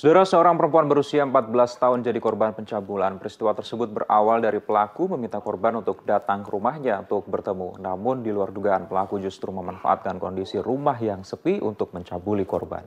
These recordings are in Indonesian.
Saudara seorang perempuan berusia 14 tahun jadi korban pencabulan. Peristiwa tersebut berawal dari pelaku meminta korban untuk datang ke rumahnya untuk bertemu. Namun di luar dugaan pelaku justru memanfaatkan kondisi rumah yang sepi untuk mencabuli korban.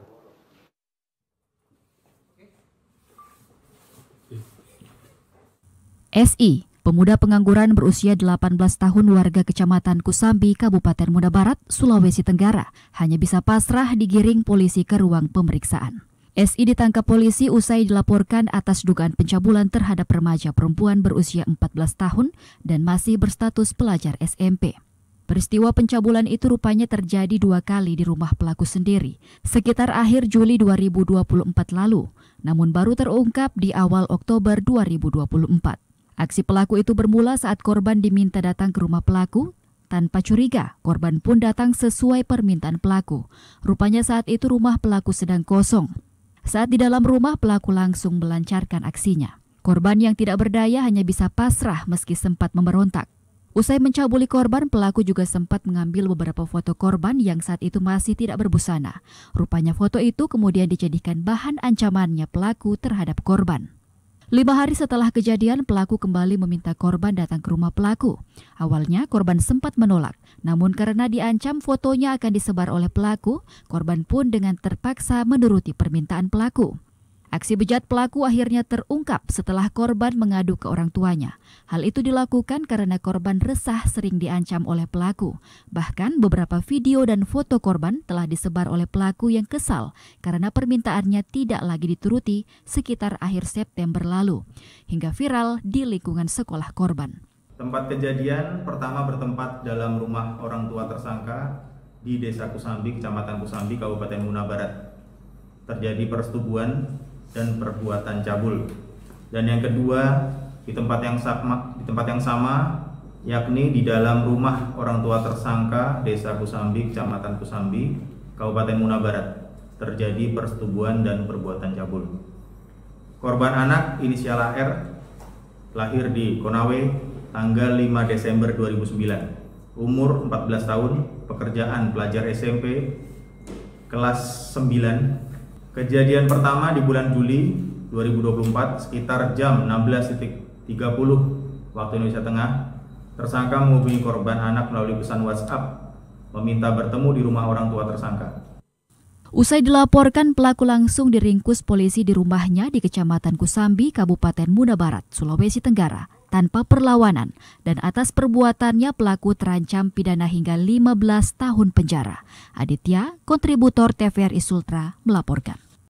SI, pemuda pengangguran berusia 18 tahun warga Kecamatan Kusambi, Kabupaten Muda Barat, Sulawesi Tenggara, hanya bisa pasrah digiring polisi ke ruang pemeriksaan. SI ditangkap polisi usai dilaporkan atas dugaan pencabulan terhadap remaja perempuan berusia 14 tahun dan masih berstatus pelajar SMP. Peristiwa pencabulan itu rupanya terjadi dua kali di rumah pelaku sendiri, sekitar akhir Juli 2024 lalu, namun baru terungkap di awal Oktober 2024. Aksi pelaku itu bermula saat korban diminta datang ke rumah pelaku tanpa curiga, korban pun datang sesuai permintaan pelaku. Rupanya saat itu rumah pelaku sedang kosong. Saat di dalam rumah, pelaku langsung melancarkan aksinya. Korban yang tidak berdaya hanya bisa pasrah meski sempat memberontak. Usai mencabuli korban, pelaku juga sempat mengambil beberapa foto korban yang saat itu masih tidak berbusana. Rupanya foto itu kemudian dijadikan bahan ancamannya pelaku terhadap korban. Lima hari setelah kejadian, pelaku kembali meminta korban datang ke rumah pelaku. Awalnya, korban sempat menolak. Namun karena diancam fotonya akan disebar oleh pelaku, korban pun dengan terpaksa menuruti permintaan pelaku. Aksi bejat pelaku akhirnya terungkap setelah korban mengadu ke orang tuanya. Hal itu dilakukan karena korban resah sering diancam oleh pelaku. Bahkan beberapa video dan foto korban telah disebar oleh pelaku yang kesal karena permintaannya tidak lagi dituruti sekitar akhir September lalu. Hingga viral di lingkungan sekolah korban. Tempat kejadian pertama bertempat dalam rumah orang tua tersangka di Desa Kusambi, Kecamatan Kusambi, Kabupaten Muna Barat. Terjadi persetubuhan dan perbuatan cabul. Dan yang kedua, di tempat yang sama, di tempat yang sama yakni di dalam rumah orang tua tersangka Desa Kusambi, Kecamatan Kusambi, Kabupaten Muna Barat terjadi persetubuhan dan perbuatan cabul. Korban anak inisial AR lahir di Konawe tanggal 5 Desember 2009, umur 14 tahun, pekerjaan pelajar SMP kelas 9 Kejadian pertama di bulan Juli 2024 sekitar jam 16.30 waktu Indonesia Tengah, tersangka menghubungi korban anak melalui pesan WhatsApp meminta bertemu di rumah orang tua tersangka. Usai dilaporkan, pelaku langsung diringkus polisi di rumahnya di Kecamatan Kusambi, Kabupaten Muna Barat, Sulawesi Tenggara, tanpa perlawanan. Dan atas perbuatannya pelaku terancam pidana hingga 15 tahun penjara. Aditya, kontributor TVRI Sultra, melaporkan.